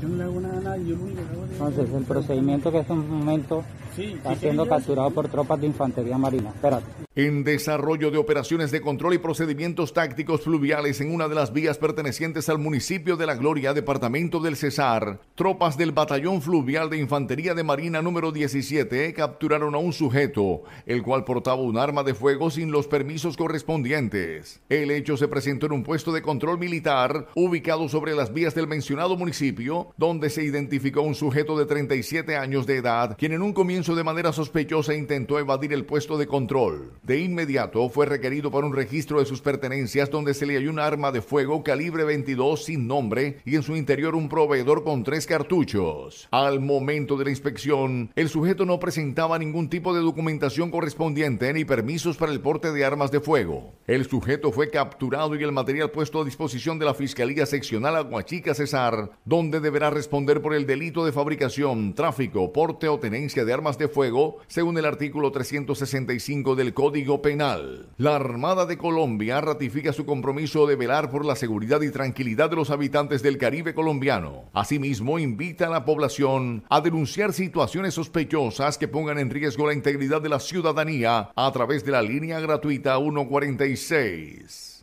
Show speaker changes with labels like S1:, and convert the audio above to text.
S1: Yo no le hago nada a nadie, yo lo único que hago es... Entonces, el procedimiento que en este momento Está siendo capturado por tropas de infantería marina. Espérate. En desarrollo de operaciones de control y procedimientos tácticos fluviales en una de las vías pertenecientes al municipio de La Gloria, departamento del Cesar, tropas del Batallón Fluvial de Infantería de Marina número 17 capturaron a un sujeto, el cual portaba un arma de fuego sin los permisos correspondientes. El hecho se presentó en un puesto de control militar ubicado sobre las vías del mencionado municipio, donde se identificó un sujeto de 37 años de edad, quien en un comienzo de manera sospechosa e intentó evadir el puesto de control. De inmediato fue requerido para un registro de sus pertenencias donde se le halló un arma de fuego calibre 22 sin nombre y en su interior un proveedor con tres cartuchos. Al momento de la inspección, el sujeto no presentaba ningún tipo de documentación correspondiente ni permisos para el porte de armas de fuego. El sujeto fue capturado y el material puesto a disposición de la Fiscalía Seccional Aguachica Cesar, donde deberá responder por el delito de fabricación, tráfico, porte o tenencia de armas de fuego, según el artículo 365 del Código Penal. La Armada de Colombia ratifica su compromiso de velar por la seguridad y tranquilidad de los habitantes del Caribe colombiano. Asimismo, invita a la población a denunciar situaciones sospechosas que pongan en riesgo la integridad de la ciudadanía a través de la línea gratuita 146.